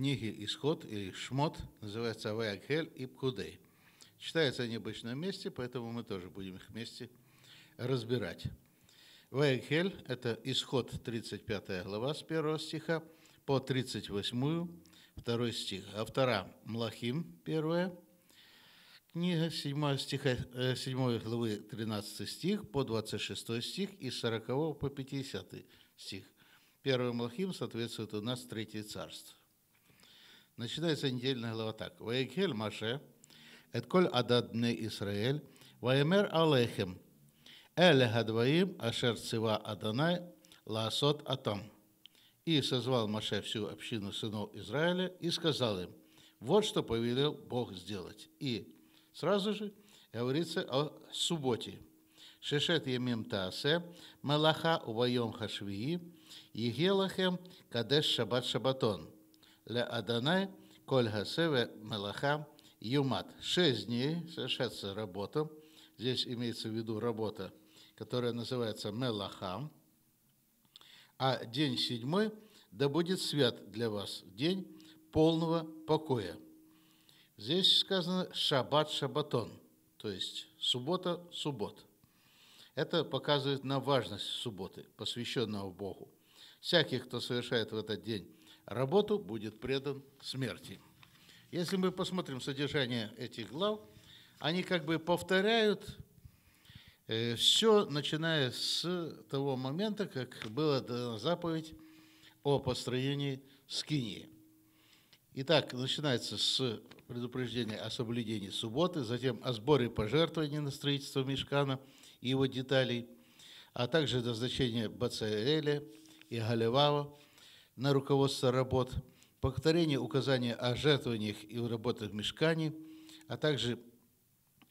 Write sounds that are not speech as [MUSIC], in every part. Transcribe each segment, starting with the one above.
книги «Исход» или «Шмот», называется «Авайакхель» и «Пкудей». Читаются они обычно вместе, поэтому мы тоже будем их вместе разбирать. Ваякхель – это исход 35 глава с 1 стиха по 38, 2 стих. А вторая – Млахим, 1 книга, 7, стиха, 7 э, главы 13 стих по 26 стих и 40 по 50 стих. Первый Млахим соответствует у нас Третье Царство. Начинается недельная глава так. «Ваекель Маше, этколь ададне Исраэль, ваемер алехем, эле гадваим ашер цива Аданай, лаасот атам». И созвал Маше всю общину сынов Израиля и сказал им, вот что повелел Бог сделать. И сразу же говорится о субботе. Шешет Емим Таасе, Малаха Увайом Хашвии, Егелахем Кадеш Шабат Шабатон – Ле Аданай, Коль гасеве Мелаха, Юмат. Шесть дней совершается работа. Здесь имеется в виду работа, которая называется Мелаха. А день седьмой, да будет свят для вас день полного покоя. Здесь сказано шаббат шабатон, то есть суббота суббот. Это показывает на важность субботы, посвященного Богу. Всякий, кто совершает в этот день работу будет предан смерти. Если мы посмотрим содержание этих глав, они как бы повторяют э, все, начиная с того момента, как была дана заповедь о построении скинии. Итак, начинается с предупреждения о соблюдении субботы, затем о сборе пожертвований на строительство мешкана и его деталей, а также назначение Бацаэля и Галевава на руководство работ, повторение указания о жертвованиях и работах мешкани, а также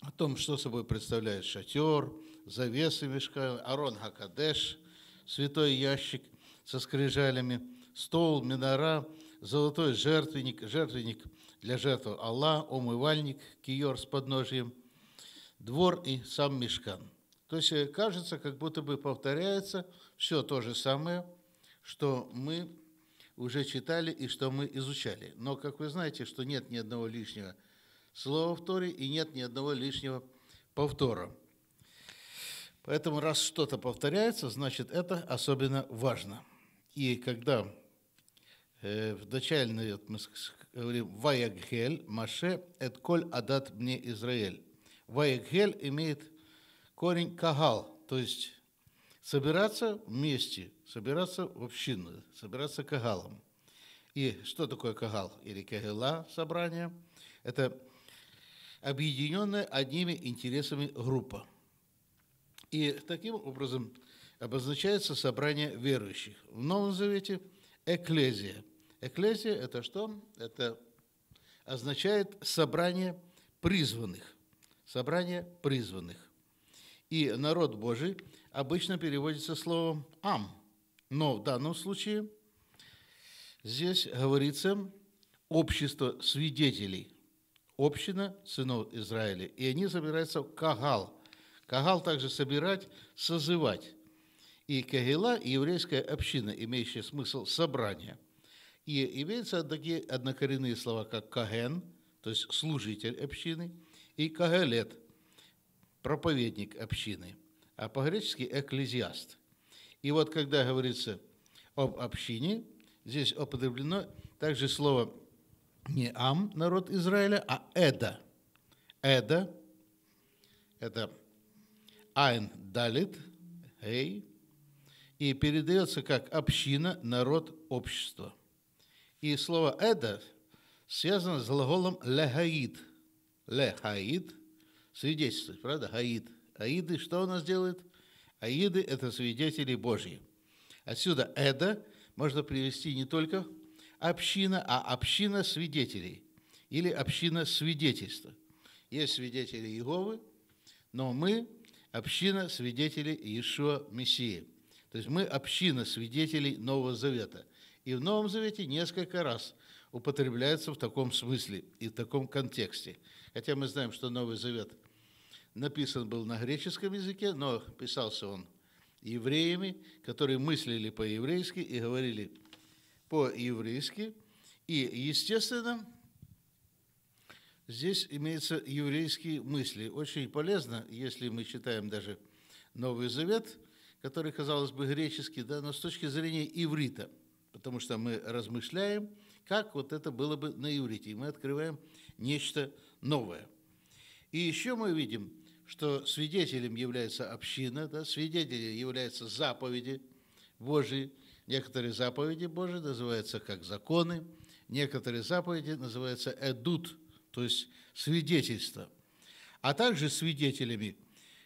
о том, что собой представляет шатер, завесы мешкани, арон хакадеш, святой ящик со скрижалями, стол, минора, золотой жертвенник, жертвенник для жертв Аллах, умывальник, киор с подножием, двор и сам мешкан. То есть э, кажется, как будто бы повторяется все то же самое, что мы уже читали и что мы изучали. Но, как вы знаете, что нет ни одного лишнего слова в Торе и нет ни одного лишнего повтора. Поэтому раз что-то повторяется, значит это особенно важно. И когда э, в начальной, вот мы говорим «Ваягхель Маше эт коль адат мне Израиль». «Ваягхель» имеет корень «кагал», то есть собираться вместе, собираться в общины, собираться кагалом. И что такое кагал или кагела собрание? Это объединенная одними интересами группа. И таким образом обозначается собрание верующих. В Новом Завете – Экклезия. Экклезия это что? Это означает собрание призванных. Собрание призванных. И народ Божий – обычно переводится словом «ам». Но в данном случае здесь говорится «общество свидетелей», община сынов Израиля. И они собираются в Кагал. Кагал также собирать, созывать. И Кагила – еврейская община, имеющая смысл собрания. И имеются такие однокоренные слова, как «каген», то есть служитель общины, и «кагелет», проповедник общины – а по-гречески «экклезиаст». И вот когда говорится об общине, здесь употреблено также слово не «ам» – народ Израиля, а «эда». «Эда» – это «айн далит», «эй», и передается как «община», «народ», «общество». И слово «эда» связано с глаголом «лехаид». «Лехаид» – свидетельствовать, правда? «Хаид» – Аиды что у нас делают? Аиды – это свидетели Божьи. Отсюда «эда» можно привести не только община, а община свидетелей или община свидетельства. Есть свидетели Иеговы, но мы – община свидетелей Иешуа Мессии. То есть мы – община свидетелей Нового Завета. И в Новом Завете несколько раз употребляется в таком смысле и в таком контексте. Хотя мы знаем, что Новый Завет – написан был на греческом языке, но писался он евреями, которые мыслили по-еврейски и говорили по-еврейски. И, естественно, здесь имеются еврейские мысли. Очень полезно, если мы читаем даже Новый Завет, который, казалось бы, греческий, да, но с точки зрения иврита, потому что мы размышляем, как вот это было бы на иврите, и мы открываем нечто новое – и еще мы видим, что свидетелем является община, да, свидетелем являются заповеди Божьи. Некоторые заповеди Божьи называются как законы, некоторые заповеди называются эдут, то есть свидетельство. А также свидетелями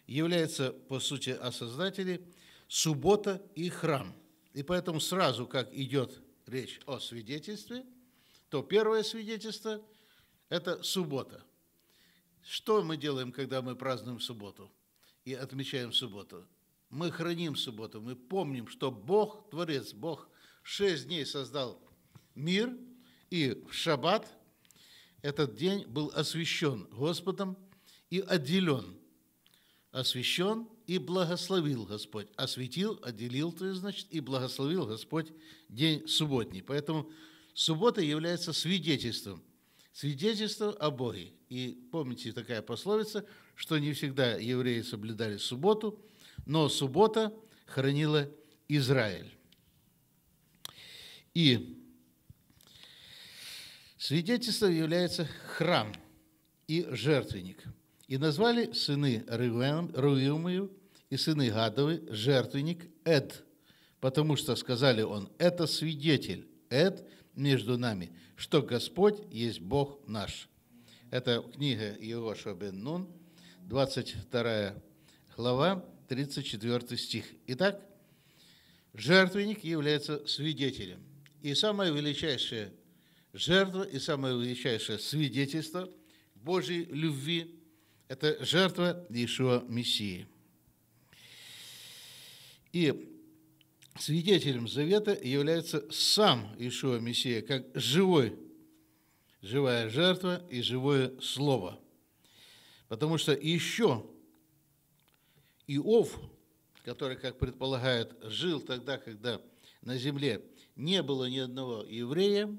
являются, по сути, осознатели суббота и храм. И поэтому сразу, как идет речь о свидетельстве, то первое свидетельство – это суббота – что мы делаем, когда мы празднуем субботу и отмечаем субботу? Мы храним субботу, мы помним, что Бог, Творец, Бог шесть дней создал мир, и в шаббат этот день был освящен Господом и отделен. Освящен и благословил Господь. Осветил, отделил, то есть, значит, и благословил Господь день субботний. Поэтому суббота является свидетельством – свидетельство о Боге. И помните такая пословица, что не всегда евреи соблюдали субботу, но суббота хранила Израиль. И свидетельство является храм и жертвенник. И назвали сыны Руимою и сыны Гадовы жертвенник Эд, потому что сказали он, это свидетель, Эд – между нами, что Господь есть Бог наш. Это книга Иошуа бен Нун, 22 глава, 34 стих. Итак, жертвенник является свидетелем. И самое величайшее жертва и самое величайшее свидетельство Божьей любви – это жертва Иешуа Мессии. И свидетелем завета является сам Ишуа Мессия, как живой, живая жертва и живое слово. Потому что еще Иов, который, как предполагает, жил тогда, когда на земле не было ни одного еврея,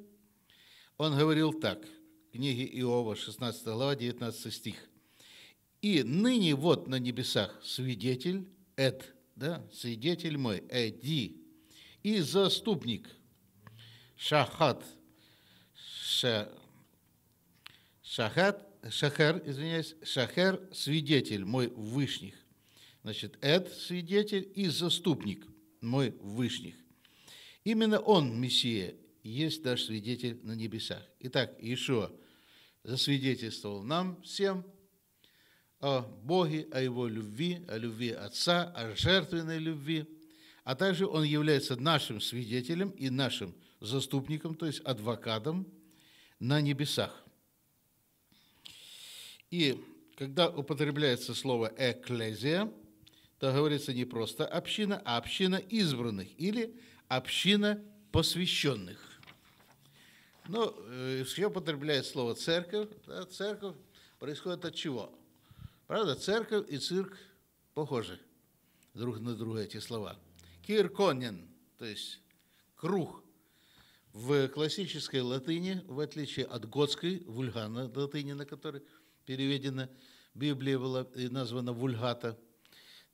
он говорил так, книги Иова, 16 глава, 19 стих. «И ныне вот на небесах свидетель это» да, свидетель мой, Эди, и заступник Шахат, Ша, Шахат, Шахер, извиняюсь, Шахер, свидетель мой вышних. Значит, Эд, свидетель, и заступник мой вышних. Именно он, Мессия, есть наш свидетель на небесах. Итак, Ишуа засвидетельствовал нам всем – о Боге, о Его любви, о любви Отца, о жертвенной любви. А также Он является нашим свидетелем и нашим заступником, то есть адвокатом на небесах. И когда употребляется слово «экклезия», то говорится не просто «община», а «община избранных» или «община посвященных». Но э, все употребляет слово «церковь». Да, церковь происходит от чего? Правда, церковь и цирк похожи друг на друга эти слова. Кирконен, то есть круг. В классической латыни, в отличие от готской, вульгана латыни, на которой переведена Библия была и названа вульгата,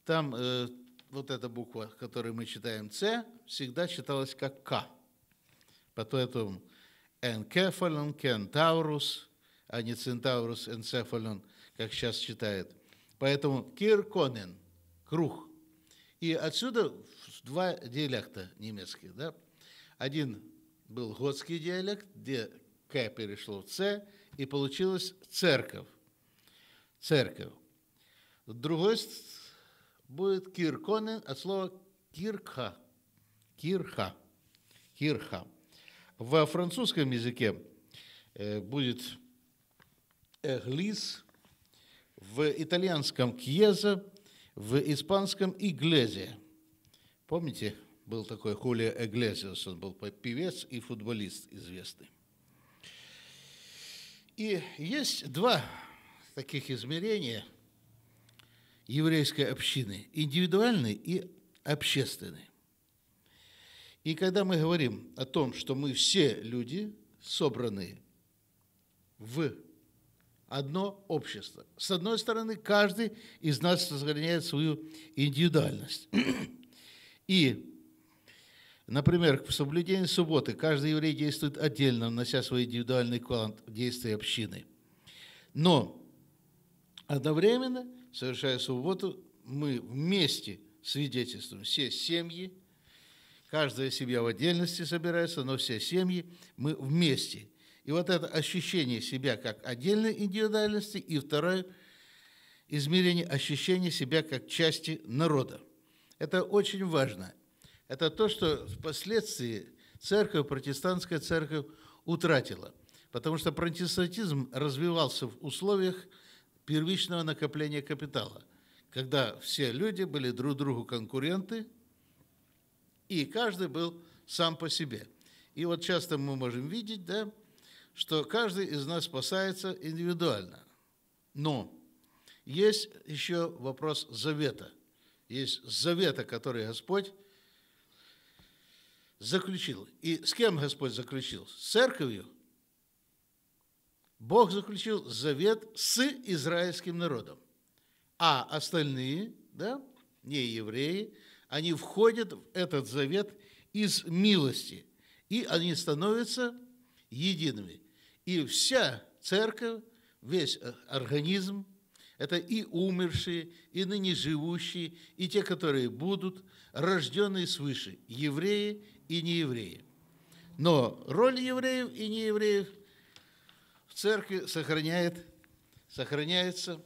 там э, вот эта буква, которую мы читаем «Ц», всегда читалась как «К». Поэтому «энкефалон», «кентаурус», а не «центаурус», «энцефалон», как сейчас считают, Поэтому кирконен – круг. И отсюда два диалекта немецких. Да? Один был готский диалект, где «к» перешло в «ц», и получилось «церковь». Церковь. Другой будет кирконен от слова «кирха». Кирха. Кирха. Во французском языке э, будет «эглис», в итальянском Кьезе, в испанском Иглезе. Помните, был такой Хулио Эглезиас, он был певец и футболист известный. И есть два таких измерения еврейской общины – индивидуальный и общественный. И когда мы говорим о том, что мы все люди собраны в одно общество. С одной стороны, каждый из нас сохраняет свою индивидуальность. И, например, в соблюдении субботы каждый еврей действует отдельно, внося свой индивидуальный вклад действия общины. Но одновременно, совершая субботу, мы вместе свидетельствуем все семьи, каждая семья в отдельности собирается, но все семьи мы вместе – и вот это ощущение себя как отдельной индивидуальности, и второе измерение – ощущения себя как части народа. Это очень важно. Это то, что впоследствии церковь, протестантская церковь утратила. Потому что протестантизм развивался в условиях первичного накопления капитала, когда все люди были друг другу конкуренты, и каждый был сам по себе. И вот часто мы можем видеть, да, что каждый из нас спасается индивидуально. Но есть еще вопрос завета. Есть завета, который Господь заключил. И с кем Господь заключил? С церковью. Бог заключил завет с израильским народом. А остальные, да, не евреи, они входят в этот завет из милости. И они становятся едиными. И вся церковь, весь э, организм, это и умершие, и ныне живущие, и те, которые будут, рожденные свыше, евреи и неевреи. Но роль евреев и неевреев в церкви сохраняет, сохраняется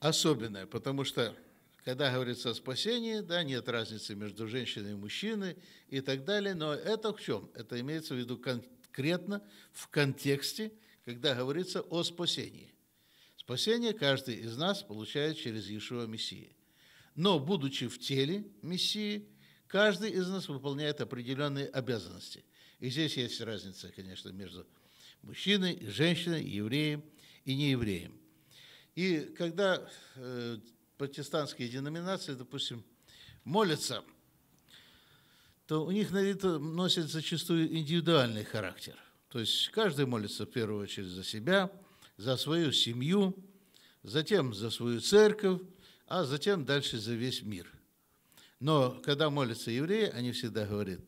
особенная, потому что когда говорится о спасении, да, нет разницы между женщиной и мужчиной и так далее, но это в чем? Это имеется в виду конкретно в контексте, когда говорится о спасении. Спасение каждый из нас получает через Иешуа Мессии. Но, будучи в теле Мессии, каждый из нас выполняет определенные обязанности. И здесь есть разница, конечно, между мужчиной, и женщиной, евреем и неевреем. И когда э, протестантские деноминации, допустим, молятся, то у них на это носит зачастую индивидуальный характер. То есть каждый молится в первую очередь за себя, за свою семью, затем за свою церковь, а затем дальше за весь мир. Но когда молятся евреи, они всегда говорят,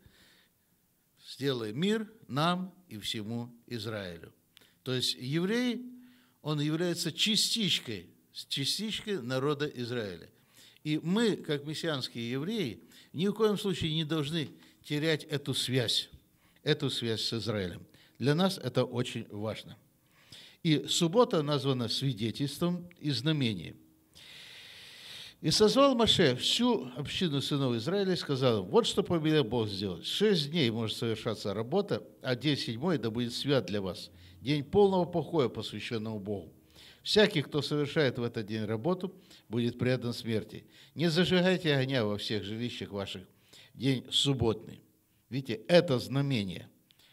сделай мир нам и всему Израилю. То есть еврей, он является частичкой с частичкой народа Израиля. И мы, как мессианские евреи, ни в коем случае не должны терять эту связь, эту связь с Израилем. Для нас это очень важно. И суббота названа свидетельством и знамением. И созвал Маше всю общину сынов Израиля и сказал им, вот что повелел Бог сделать. Шесть дней может совершаться работа, а день седьмой да будет свят для вас. День полного покоя, посвященного Богу. Всякий, кто совершает в этот день работу, будет предан смерти. Не зажигайте огня во всех жилищах ваших. День субботный. Видите, это знамение.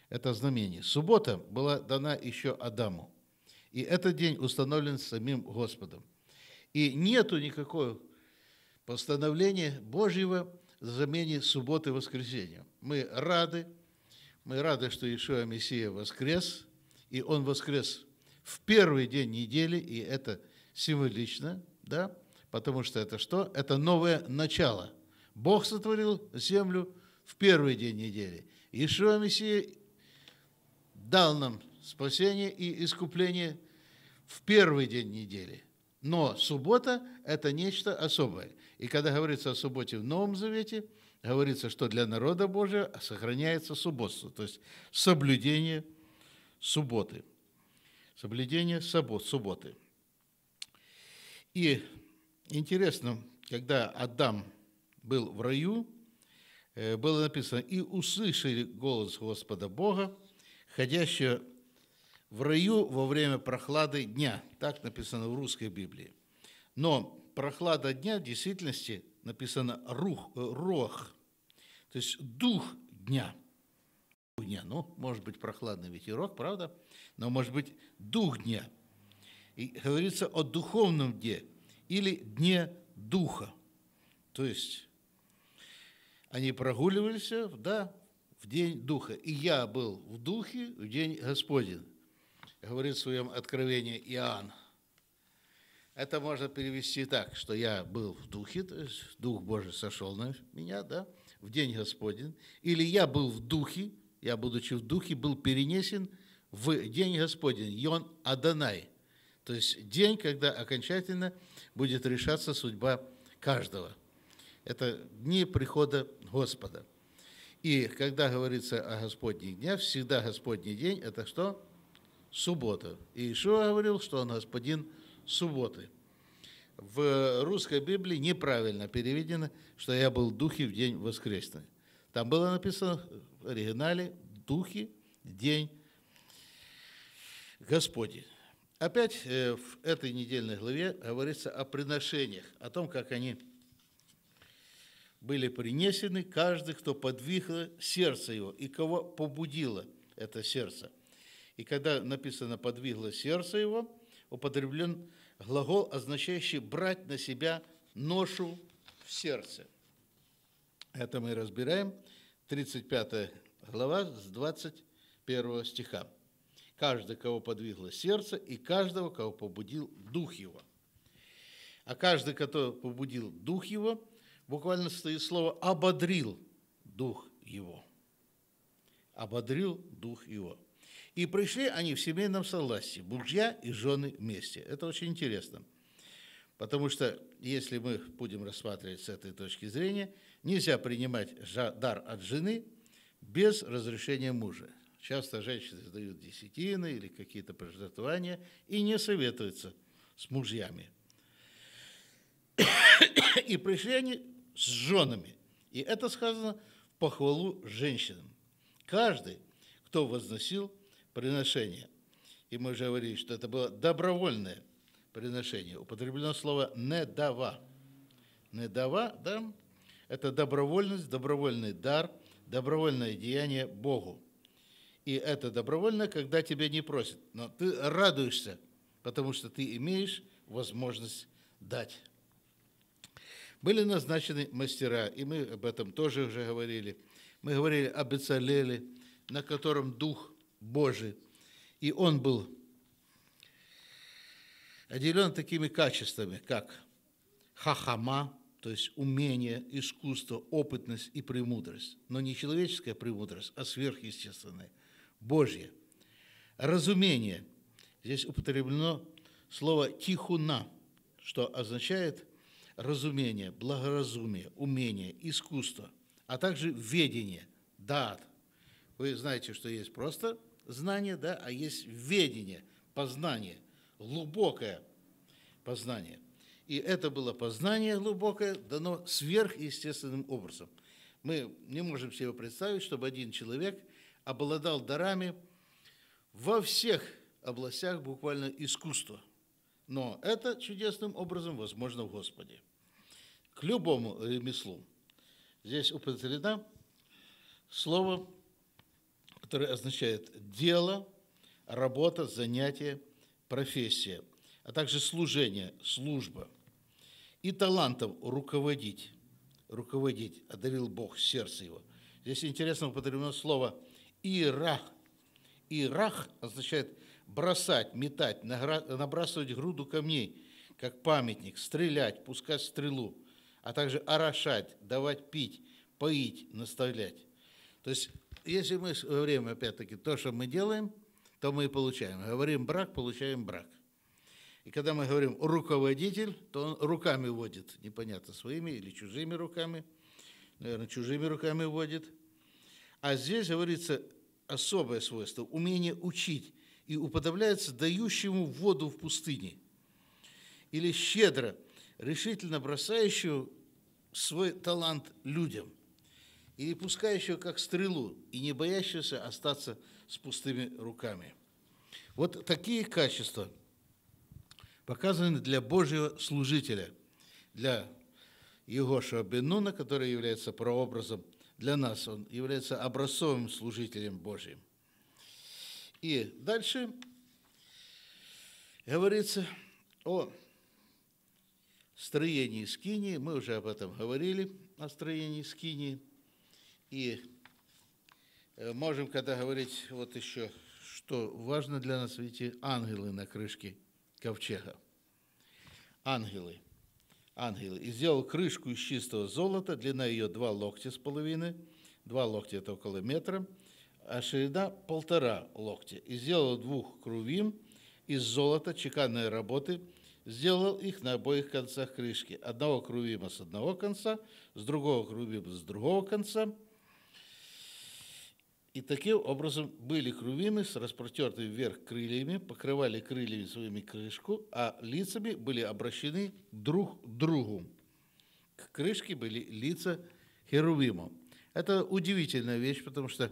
Это знамение. Суббота была дана еще Адаму. И этот день установлен самим Господом. И нету никакого постановления Божьего в замене субботы воскресенья. Мы рады, мы рады, что Ишуа Мессия воскрес, и Он воскрес в первый день недели, и это символично, да, потому что это что? Это новое начало. Бог сотворил землю в первый день недели. Ишуа Мессия дал нам спасение и искупление в первый день недели. Но суббота – это нечто особое. И когда говорится о субботе в Новом Завете, говорится, что для народа Божия сохраняется субботство, то есть соблюдение субботы – соблюдение суббот, субботы. И интересно, когда Адам был в раю, э, было написано, «И услышали голос Господа Бога, ходящего в раю во время прохлады дня». Так написано в русской Библии. Но прохлада дня в действительности написано рух, э, «рох», то есть «дух дня». Дня, ну, может быть, прохладный ветерок, правда? но может быть дух дня. И говорится о духовном дне или дне духа. То есть они прогуливались, да, в день духа. И я был в духе в день Господень, говорит в своем откровении Иоанн. Это можно перевести так, что я был в духе, то есть Дух Божий сошел на меня, да, в день Господень. Или я был в духе, я, будучи в духе, был перенесен – в день Господень, Йон Аданай, то есть день, когда окончательно будет решаться судьба каждого. Это дни прихода Господа. И когда говорится о Господних днях, всегда Господний день – это что? Суббота. И Ишуа говорил, что он Господин субботы. В русской Библии неправильно переведено, что я был духи в день воскресный. Там было написано в оригинале «духи день Господи. Опять э, в этой недельной главе говорится о приношениях, о том, как они были принесены, каждый, кто подвигло сердце его и кого побудило это сердце. И когда написано «подвигло сердце его», употреблен глагол, означающий «брать на себя ношу в сердце». Это мы разбираем, 35 глава с 21 стиха каждый, кого подвигло сердце, и каждого, кого побудил дух его. А каждый, кто побудил дух его, буквально стоит слово «ободрил дух его». Ободрил дух его. И пришли они в семейном согласии, мужья и жены вместе. Это очень интересно. Потому что, если мы будем рассматривать с этой точки зрения, нельзя принимать дар от жены без разрешения мужа. Часто женщины дают десятины или какие-то пожертвования и не советуются с мужьями. [COUGHS] И пришли они с женами. И это сказано в похвалу женщинам. Каждый, кто возносил приношение, и мы уже говорили, что это было добровольное приношение, употреблено слово «не дава», «не дава» да, это добровольность, добровольный дар, добровольное деяние Богу. И это добровольно, когда тебя не просят. Но ты радуешься, потому что ты имеешь возможность дать. Были назначены мастера, и мы об этом тоже уже говорили. Мы говорили об Ицалеле, на котором Дух Божий. И он был отделен такими качествами, как хахама, то есть умение, искусство, опытность и премудрость. Но не человеческая премудрость, а сверхъестественная – Божье. Разумение. Здесь употреблено слово «тихуна», что означает разумение, благоразумие, умение, искусство, а также ведение, дат. Вы знаете, что есть просто знание, да, а есть ведение, познание, глубокое познание. И это было познание глубокое, дано сверхъестественным образом. Мы не можем себе представить, чтобы один человек обладал дарами во всех областях буквально искусства. Но это чудесным образом возможно в Господе. К любому ремеслу. Здесь употреблено слово, которое означает «дело», «работа», «занятие», «профессия», а также «служение», «служба». И талантом руководить. Руководить одарил Бог сердце его. Здесь интересно употреблено слово «руководить» Ирах. Ирах означает бросать, метать, набрасывать груду камней, как памятник, стрелять, пускать стрелу, а также орошать, давать пить, поить, наставлять. То есть, если мы во время, опять-таки, то, что мы делаем, то мы и получаем. Говорим брак, получаем брак. И когда мы говорим руководитель, то он руками водит, непонятно, своими или чужими руками. Наверное, чужими руками водит. А здесь говорится особое свойство – умение учить, и уподобляется дающему воду в пустыне, или щедро, решительно бросающему свой талант людям, или пускающего как стрелу и не боящегося остаться с пустыми руками. Вот такие качества показаны для Божьего служителя, для Егошева Бенуна, который является прообразом для нас он является образцовым служителем Божьим. И дальше говорится о строении скинии. Мы уже об этом говорили, о строении скинии. И э, можем когда говорить вот еще, что важно для нас, видите, ангелы на крышке ковчега. Ангелы ангел и сделал крышку из чистого золота, длина ее два локтя с половиной, два локтя – это около метра, а ширина – полтора локтя. И сделал двух крувим из золота чеканной работы, сделал их на обоих концах крышки. Одного крувима с одного конца, с другого крувима с другого конца – и таким образом были крувины с распротертыми вверх крыльями, покрывали крыльями своими крышку, а лицами были обращены друг к другу. К крышке были лица херувимов. Это удивительная вещь, потому что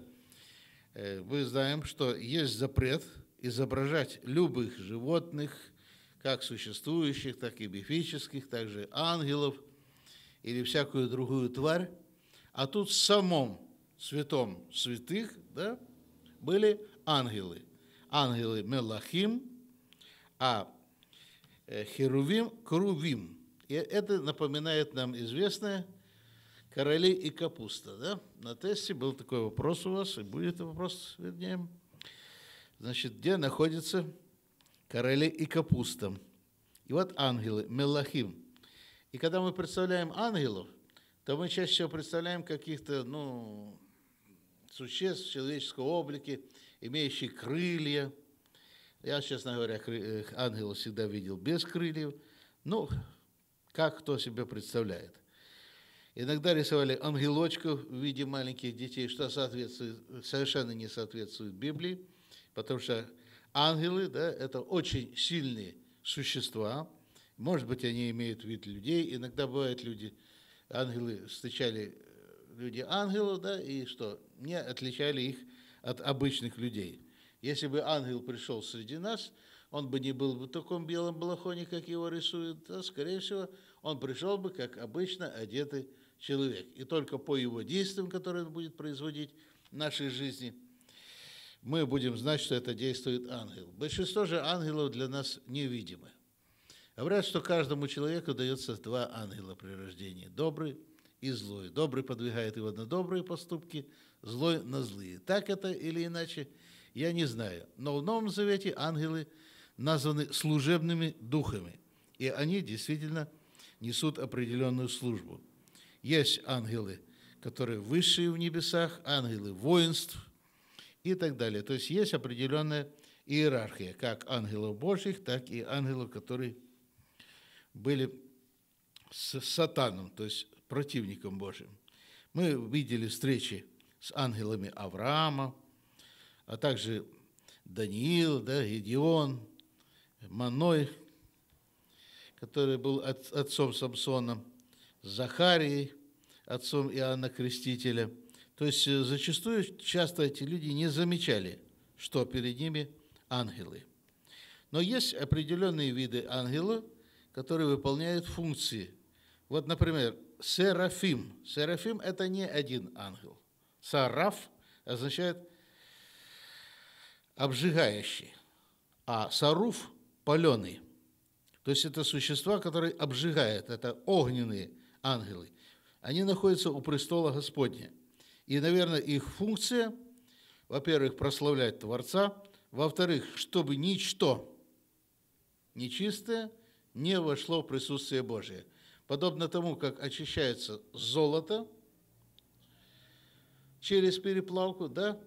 э, мы знаем, что есть запрет изображать любых животных, как существующих, так и мифических, также ангелов или всякую другую тварь. А тут в самом святом святых, да, были ангелы. Ангелы Мелахим, а э, Херувим – Крувим. И это напоминает нам известное «Короли и капуста». Да? На тесте был такой вопрос у вас, и будет вопрос, вернее. Значит, где находятся короли и капуста? И вот ангелы, Мелахим. И когда мы представляем ангелов, то мы чаще всего представляем каких-то, ну, существ в человеческом облике, имеющих крылья. Я, честно говоря, э, ангелов всегда видел без крыльев. Ну, как кто себе представляет. Иногда рисовали ангелочков в виде маленьких детей, что соответствует, совершенно не соответствует Библии, потому что ангелы да, – это очень сильные существа. Может быть, они имеют вид людей. Иногда бывают люди, ангелы встречали люди ангелы да, и что? Не отличали их от обычных людей. Если бы ангел пришел среди нас, он бы не был бы в таком белом балахоне, как его рисуют, а, скорее всего, он пришел бы, как обычно, одетый человек. И только по его действиям, которые он будет производить в нашей жизни, мы будем знать, что это действует ангел. Большинство же ангелов для нас невидимы. Говорят, что каждому человеку дается два ангела при рождении – добрый и злой. Добрый подвигает его на добрые поступки, злой на злые. Так это или иначе, я не знаю. Но в Новом Завете ангелы названы служебными духами, и они действительно несут определенную службу. Есть ангелы, которые высшие в небесах, ангелы воинств и так далее. То есть есть определенная иерархия, как ангелов Божьих, так и ангелов, которые были с сатаном, то есть противником Божьим. Мы видели встречи с ангелами Авраама, а также Даниил, да, Гедеон, Маной, который был от, отцом Самсона, Захарией, отцом Иоанна Крестителя. То есть э, зачастую часто эти люди не замечали, что перед ними ангелы. Но есть определенные виды ангелов, которые выполняют функции. Вот, например, Серафим. Серафим – это не один ангел. Сараф означает обжигающий, а саруф – паленый. То есть это существа, которые обжигают, это огненные ангелы. Они находятся у престола Господня. И, наверное, их функция, во-первых, прославлять Творца, во-вторых, чтобы ничто нечистое не вошло в присутствие Божие – подобно тому, как очищается золото через переплавку, да,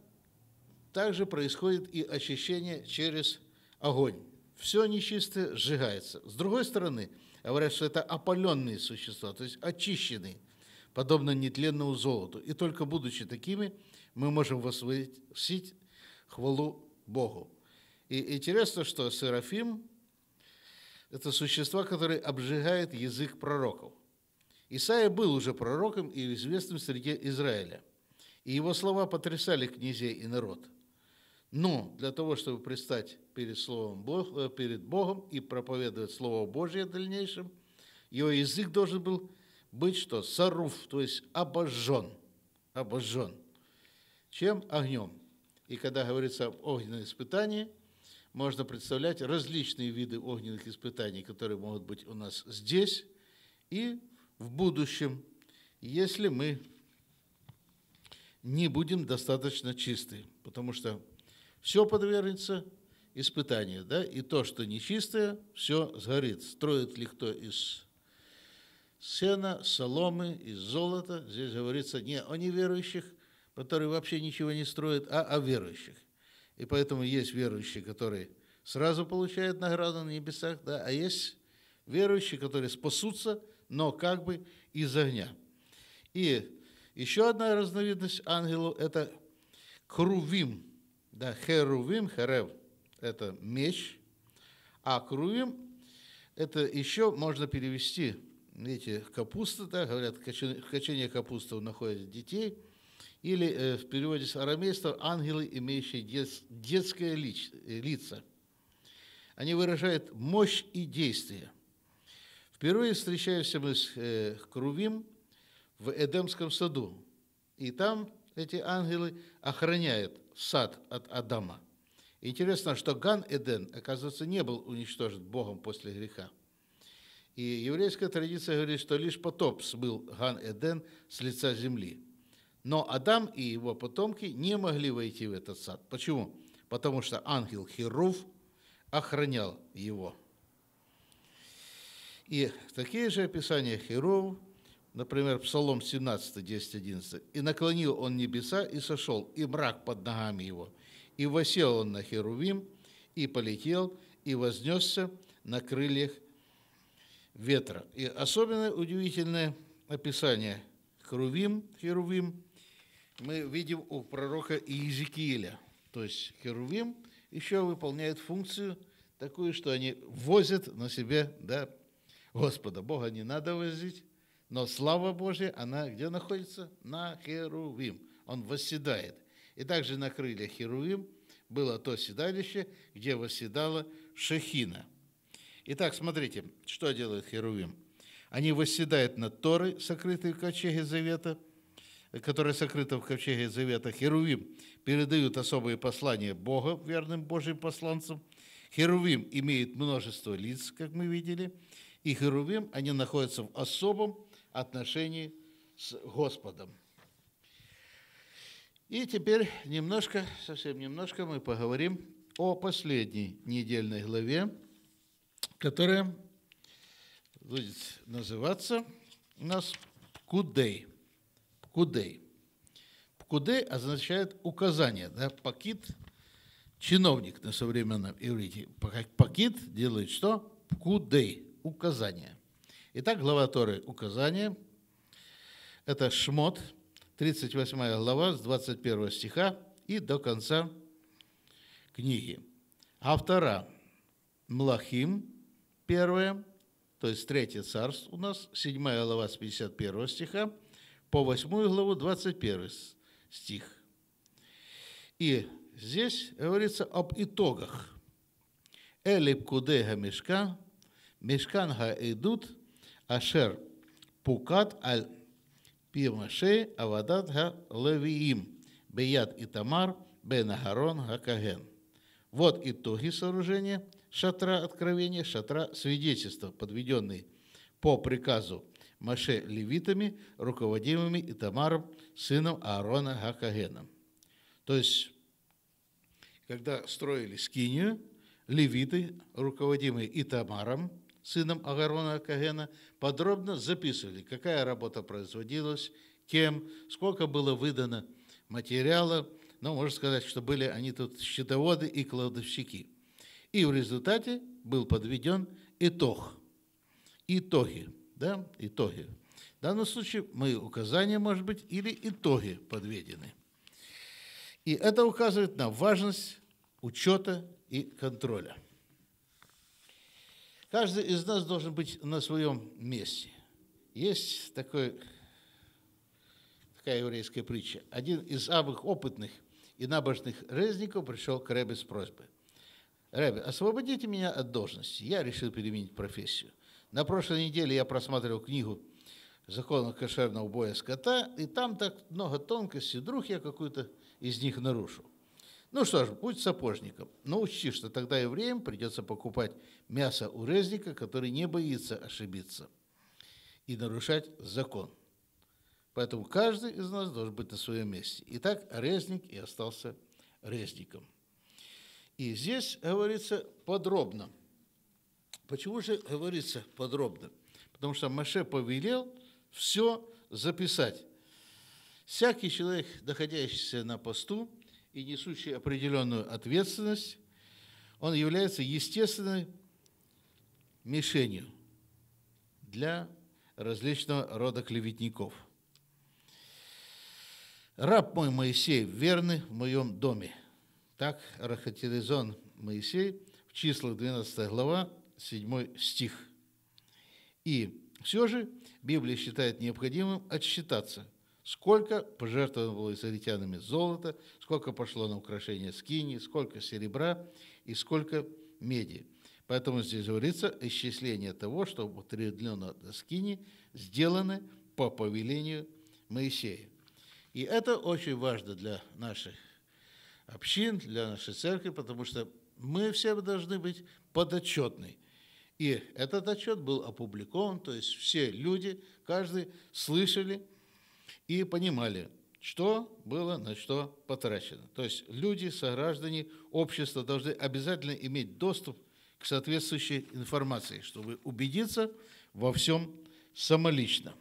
также происходит и очищение через огонь. Все нечистое сжигается. С другой стороны, говорят, что это опаленные существа, то есть очищенные, подобно нетленному золоту. И только будучи такими, мы можем возвысить хвалу Богу. И интересно, что Серафим это существа, которые обжигают язык пророков. Исаия был уже пророком и известным среди Израиля. И его слова потрясали князей и народ. Но для того, чтобы пристать перед, словом Бог, э, перед Богом и проповедовать Слово Божье в дальнейшем, его язык должен был быть что? Саруф, то есть обожжен. Обожжен. Чем? Огнем. И когда говорится об огненном испытании – можно представлять различные виды огненных испытаний, которые могут быть у нас здесь и в будущем, если мы не будем достаточно чисты, потому что все подвергнется испытанию, да, и то, что нечистое, все сгорит. Строит ли кто из сена, соломы, из золота, здесь говорится не о неверующих, которые вообще ничего не строят, а о верующих. И поэтому есть верующие, которые сразу получают награду на небесах, да, а есть верующие, которые спасутся, но как бы из огня. И еще одна разновидность ангелов – это крувим, да, херувим, херев – это меч, а крувим – это еще можно перевести, видите, капуста, да, говорят, в качении капусты находят детей – или э, в переводе с арамейства ангелы, имеющие детское лич, э, лица. Они выражают мощь и действие. Впервые встречаемся мы с э, Крувим в Эдемском саду, и там эти ангелы охраняют сад от Адама. Интересно, что Ган Эден, оказывается, не был уничтожен Богом после греха. И еврейская традиция говорит, что лишь потоп сбыл Ган Эден с лица земли. Но Адам и его потомки не могли войти в этот сад. Почему? Потому что ангел Херув охранял его. И такие же описания Херов, например, Псалом 17, 10, 11. «И наклонил он небеса, и сошел, и мрак под ногами его, и восел он на Херувим, и полетел, и вознесся на крыльях ветра». И особенно удивительное описание Херувим, Херувим мы видим у пророка Иезекииля. То есть Херувим еще выполняет функцию такую, что они возят на себе да, Господа. Бога не надо возить, но слава Божья, она где находится? На Херувим. Он восседает. И также на крыльях Херувим было то седалище, где восседала Шехина. Итак, смотрите, что делает Херувим. Они восседают на Торы, сокрытые в ковчеге Завета – которое сокрыто в ковчеге Завета, Херувим передают особые послания Бога верным Божьим посланцам. Херувим имеет множество лиц, как мы видели, и Херувим, они находятся в особом отношении с Господом. И теперь немножко, совсем немножко мы поговорим о последней недельной главе, которая будет называться у нас «Кудей». Пкудей. Пкудей означает указание, да, пакит, чиновник на современном иврите. Пакит делает что? Пкудей, указание. Итак, глава Торы «Указание». Это Шмот, 38 глава, с 21 стиха и до конца книги. Автора Млахим, первое, то есть третье царство у нас, 7 глава с 51 стиха по 8 главу 21 стих. И здесь говорится об итогах. Элип кудега мешкан, мешканга идут, ашер пукат аль пивмаше авадат га левиим, беят и тамар, бенагарон га каген. Вот итоги сооружения шатра откровения, шатра свидетельства, подведенные по приказу Маше левитами, руководимыми Итамаром, сыном Аарона Гакагеном. То есть, когда строили скинию, левиты, руководимые Итамаром, сыном Аарона Кагена, подробно записывали, какая работа производилась, кем, сколько было выдано материала. Но ну, можно сказать, что были они тут счетоводы и кладовщики. И в результате был подведен итог. Итоги да, итоги. В данном случае мы указания, может быть, или итоги подведены. И это указывает на важность учета и контроля. Каждый из нас должен быть на своем месте. Есть такой, такая еврейская притча. Один из самых опытных и набожных резников пришел к Ребе с просьбой. Ребе, освободите меня от должности. Я решил переменить профессию». На прошлой неделе я просматривал книгу «Закон кошерного убоя скота», и там так много тонкостей, вдруг я какую-то из них нарушу. Ну что ж, будь сапожником, но ну, учти, что тогда евреям придется покупать мясо у резника, который не боится ошибиться и нарушать закон. Поэтому каждый из нас должен быть на своем месте. Итак, резник и остался резником. И здесь говорится подробно – Почему же говорится подробно? Потому что Маше повелел все записать. Всякий человек, находящийся на посту и несущий определенную ответственность, он является естественной мишенью для различного рода клеветников. «Раб мой Моисей, верный в моем доме». Так рахатеризон Моисей в числах 12 глава, 7 стих. И все же Библия считает необходимым отсчитаться, сколько пожертвовано было израильтянами золота, сколько пошло на украшение скини, сколько серебра и сколько меди. Поэтому здесь говорится исчисление того, что употреблено на скини, сделано по повелению Моисея. И это очень важно для наших общин, для нашей церкви, потому что мы все должны быть подотчетны и этот отчет был опубликован, то есть все люди, каждый слышали и понимали, что было на что потрачено. То есть люди, сограждане, общество должны обязательно иметь доступ к соответствующей информации, чтобы убедиться во всем самолично.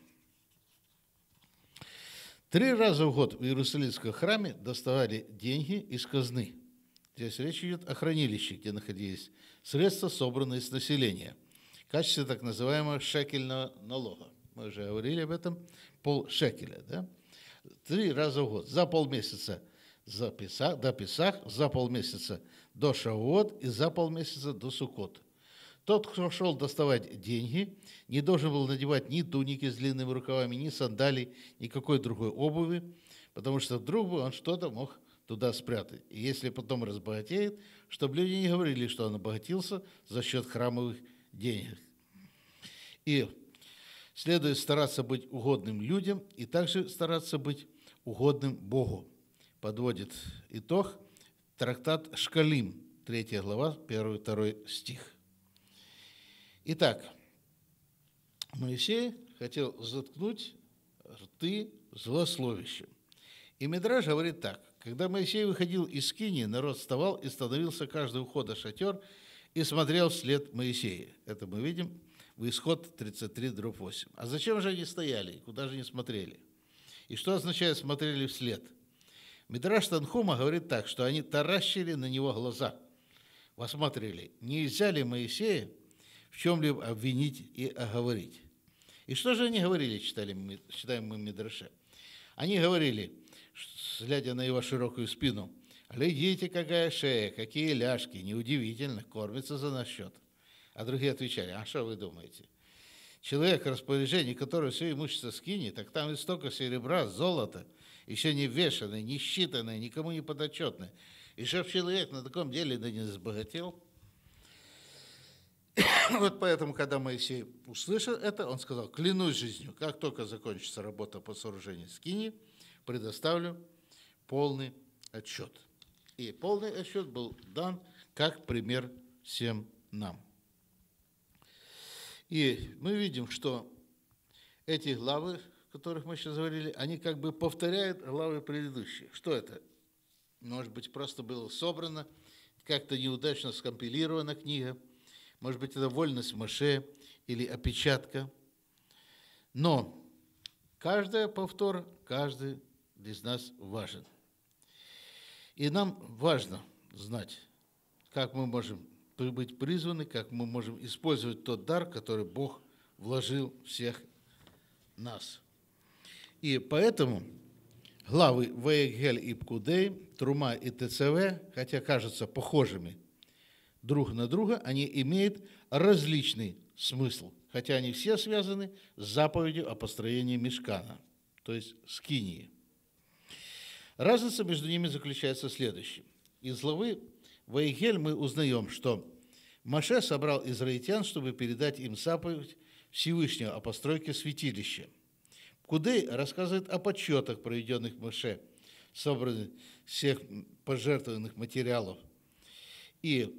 Три раза в год в Иерусалимском храме доставали деньги из казны – Здесь речь идет о хранилище, где находились средства, собранные с населения, в качестве так называемого шекельного налога. Мы уже говорили об этом. Пол шекеля, да? Три раза в год. За полмесяца за Песах, до Песах, за полмесяца до Шавуот и за полмесяца до сукот. Тот, кто шел доставать деньги, не должен был надевать ни туники с длинными рукавами, ни сандалий, никакой другой обуви, потому что вдруг бы он что-то мог туда спрятать. И если потом разбогатеет, чтобы люди не говорили, что он обогатился за счет храмовых денег. И следует стараться быть угодным людям и также стараться быть угодным Богу. Подводит итог трактат Шкалим, 3 глава, 1-2 стих. Итак, Моисей хотел заткнуть рты злословищем. И Мидраж говорит так. Когда Моисей выходил из Кинии, народ вставал и становился каждый ухода шатер и смотрел вслед Моисея. Это мы видим в Исход 33, дробь 8. А зачем же они стояли, куда же они смотрели? И что означает «смотрели вслед»? Мидраш Танхума говорит так, что они таращили на него глаза, посмотрели, нельзя ли Моисея в чем-либо обвинить и оговорить. И что же они говорили, читали, читаем мы Мидраше? Они говорили – глядя на его широкую спину. «Але видите, какая шея, какие ляжки, неудивительно, кормится за наш счет». А другие отвечали, «А что вы думаете?» Человек, распоряжение которого все имущество скинет, так там и столько серебра, золота, еще не вешанное, не считанное, никому не подотчетное. И чтоб человек на таком деле да не сбогател. [COUGHS] вот поэтому, когда Моисей услышал это, он сказал, клянусь жизнью, как только закончится работа по сооружению скинии предоставлю полный отчет. И полный отчет был дан как пример всем нам. И мы видим, что эти главы, о которых мы сейчас говорили, они как бы повторяют главы предыдущие. Что это? Может быть, просто было собрано, как-то неудачно скомпилирована книга, может быть, это вольность Маше или опечатка. Но каждый повтор, каждый для нас важен. И нам важно знать, как мы можем быть призваны, как мы можем использовать тот дар, который Бог вложил всех нас. И поэтому главы Вейгель и Пкудей, Трума и ТЦВ, хотя кажутся похожими друг на друга, они имеют различный смысл, хотя они все связаны с заповедью о построении мешкана, то есть скинии. Разница между ними заключается в следующем. Из главы Ваигель мы узнаем, что Маше собрал израильтян, чтобы передать им заповедь Всевышнего о постройке святилища. Кудей рассказывает о подсчетах, проведенных Маше, собранных всех пожертвованных материалов. И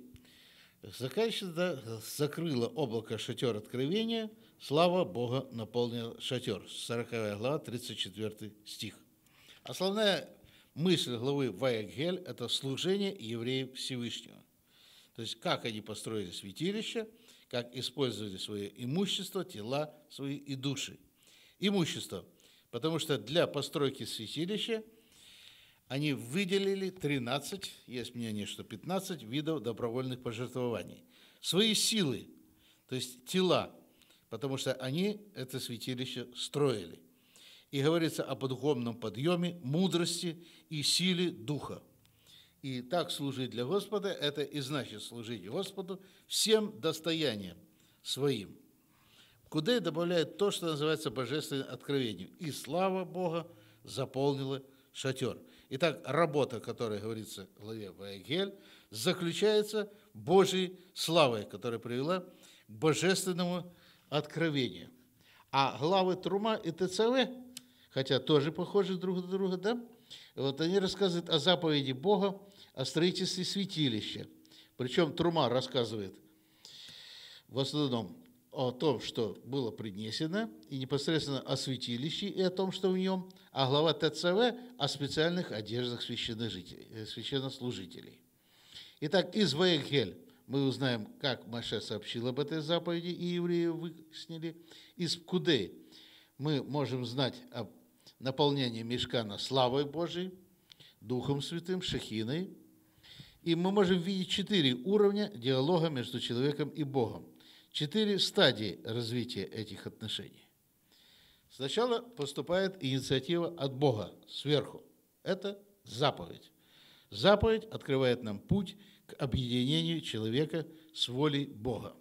заканчивается, закрыло облако шатер откровения, слава Бога наполнил шатер. 40 глава, 34 стих. Основная мысль главы Ваягель – это служение евреев Всевышнего. То есть, как они построили святилище, как использовали свое имущество, тела свои и души. Имущество. Потому что для постройки святилища они выделили 13, есть мнение, что 15 видов добровольных пожертвований. Свои силы, то есть тела, потому что они это святилище строили и говорится о духовном подъеме, мудрости и силе духа. И так служить для Господа – это и значит служить Господу всем достоянием своим. Кудей добавляет то, что называется божественным откровением. И слава Бога заполнила шатер. Итак, работа, которая говорится в главе Ваегель, заключается Божьей славой, которая привела к божественному откровению. А главы Трума и ТЦВ хотя тоже похожи друг на друга, да? Вот они рассказывают о заповеди Бога, о строительстве святилища. Причем Трума рассказывает в основном о том, что было принесено, и непосредственно о святилище и о том, что в нем, а глава ТЦВ о специальных одеждах э, священнослужителей. Итак, из Ваегель мы узнаем, как Маша сообщил об этой заповеди, и евреи выяснили. Из Кудей мы можем знать об наполнение мешкана славой Божией, Духом Святым, Шахиной. И мы можем видеть четыре уровня диалога между человеком и Богом. Четыре стадии развития этих отношений. Сначала поступает инициатива от Бога сверху. Это заповедь. Заповедь открывает нам путь к объединению человека с волей Бога.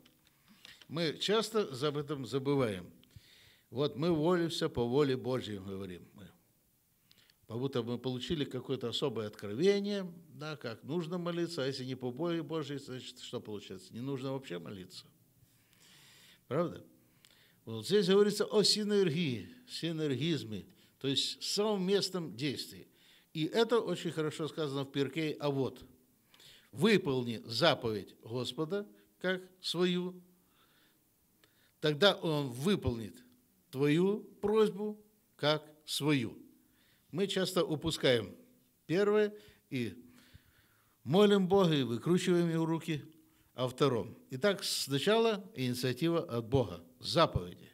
Мы часто об этом забываем. Вот мы волимся по воле Божьей, говорим мы. Как будто мы получили какое-то особое откровение, да, как нужно молиться, а если не по воле Божьей, значит, что получается? Не нужно вообще молиться. Правда? Вот здесь говорится о синергии, синергизме, то есть совместном действии. И это очень хорошо сказано в Пирке. а вот – выполни заповедь Господа как свою, тогда Он выполнит твою просьбу как свою. Мы часто упускаем первое и молим Бога и выкручиваем его руки о втором. Итак, сначала инициатива от Бога, заповеди.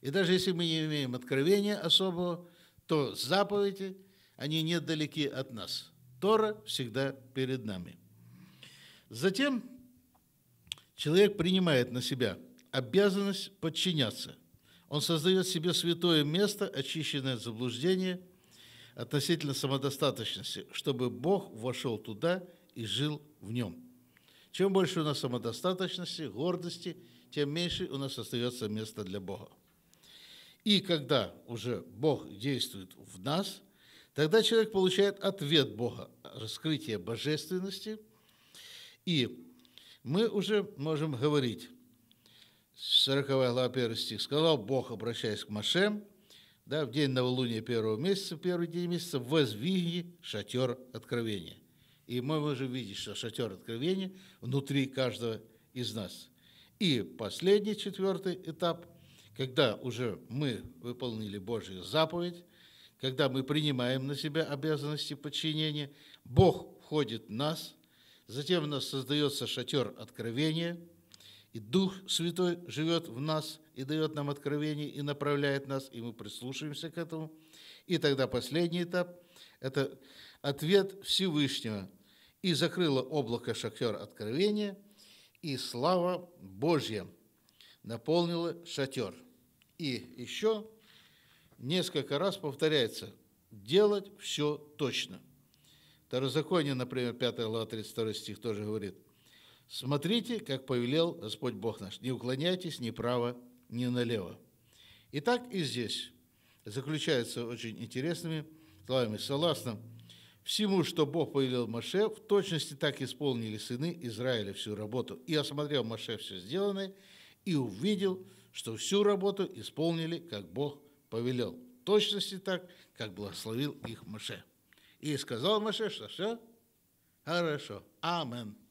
И даже если мы не имеем откровения особого, то заповеди, они недалеки от нас. Тора всегда перед нами. Затем человек принимает на себя обязанность подчиняться. Он создает себе святое место, очищенное от заблуждения относительно самодостаточности, чтобы Бог вошел туда и жил в нем. Чем больше у нас самодостаточности, гордости, тем меньше у нас остается места для Бога. И когда уже Бог действует в нас, тогда человек получает ответ Бога, раскрытие божественности, и мы уже можем говорить, 40 глава, 1 стих. «Сказал Бог, обращаясь к Маше, да, в день новолуния первого месяца, первый день месяца, воздвигни шатер откровения». И мы можем видеть, что шатер откровения внутри каждого из нас. И последний, четвертый этап, когда уже мы выполнили Божью заповедь, когда мы принимаем на себя обязанности подчинения, Бог входит в нас, затем у нас создается шатер откровения – и Дух Святой живет в нас и дает нам откровение, и направляет нас, и мы прислушиваемся к этому. И тогда последний этап – это ответ Всевышнего. «И закрыло облако шатер откровения, и слава Божья наполнила шатер». И еще несколько раз повторяется «делать все точно». Второзаконие, например, 5 глава 32 стих тоже говорит – Смотрите, как повелел Господь Бог наш. Не уклоняйтесь ни право, ни налево. Итак, и здесь заключается очень интересными словами. Согласно всему, что Бог повелел Маше, в точности так исполнили сыны Израиля всю работу. И осмотрел Маше все сделанное, и увидел, что всю работу исполнили, как Бог повелел. В точности так, как благословил их Маше. И сказал Маше, что все хорошо. Аминь.